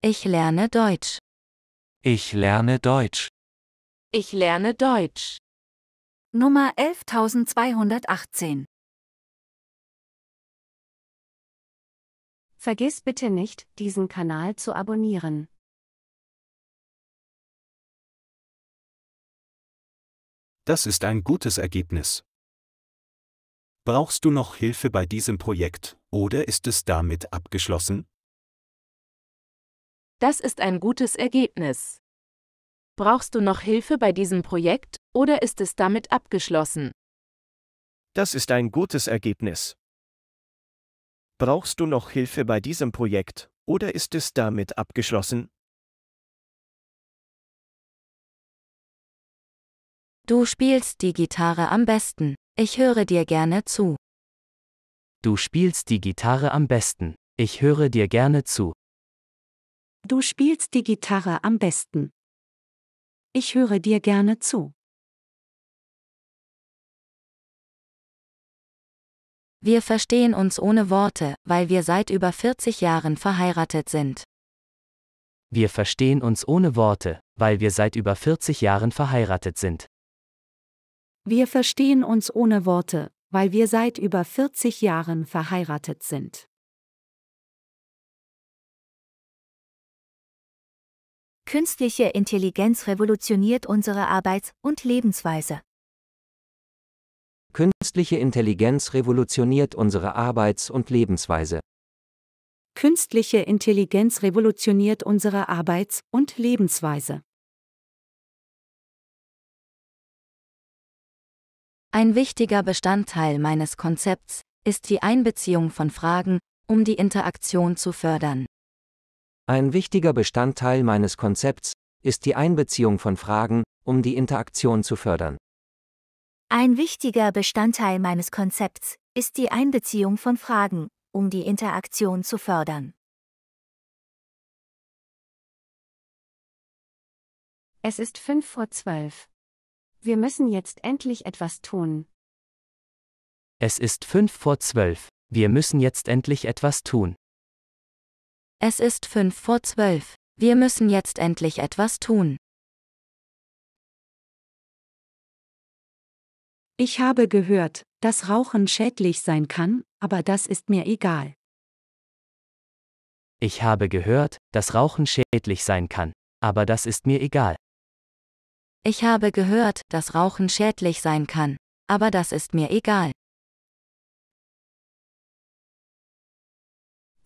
Ich lerne Deutsch. Ich lerne Deutsch. Ich lerne Deutsch. Nummer 11218. Vergiss bitte nicht, diesen Kanal zu abonnieren. Das ist ein gutes Ergebnis. Brauchst du noch Hilfe bei diesem Projekt, oder ist es damit abgeschlossen? Das ist ein gutes Ergebnis. Brauchst du noch Hilfe bei diesem Projekt oder ist es damit abgeschlossen? Das ist ein gutes Ergebnis. Brauchst du noch Hilfe bei diesem Projekt oder ist es damit abgeschlossen? Du spielst die Gitarre am besten. Ich höre dir gerne zu. Du spielst die Gitarre am besten. Ich höre dir gerne zu. Du spielst die Gitarre am besten. Ich höre dir gerne zu. Wir verstehen uns ohne Worte, weil wir seit über 40 Jahren verheiratet sind. Wir verstehen uns ohne Worte, weil wir seit über 40 Jahren verheiratet sind. Wir verstehen uns ohne Worte, weil wir seit über 40 Jahren verheiratet sind. Künstliche Intelligenz revolutioniert unsere Arbeits- und Lebensweise. Künstliche Intelligenz revolutioniert unsere Arbeits- und Lebensweise. Künstliche Intelligenz revolutioniert unsere Arbeits- und Lebensweise. Ein wichtiger Bestandteil meines Konzepts ist die Einbeziehung von Fragen, um die Interaktion zu fördern. Ein wichtiger Bestandteil meines Konzepts ist die Einbeziehung von Fragen, um die Interaktion zu fördern. Ein wichtiger Bestandteil meines Konzepts ist die Einbeziehung von Fragen, um die Interaktion zu fördern. Es ist fünf vor zwölf. Wir müssen jetzt endlich etwas tun. Es ist fünf vor zwölf. Wir müssen jetzt endlich etwas tun. Es ist fünf vor zwölf. Wir müssen jetzt endlich etwas tun. Ich habe gehört, dass Rauchen schädlich sein kann, aber das ist mir egal. Ich habe gehört, dass Rauchen schädlich sein kann, aber das ist mir egal. Ich habe gehört, dass Rauchen schädlich sein kann, aber das ist mir egal.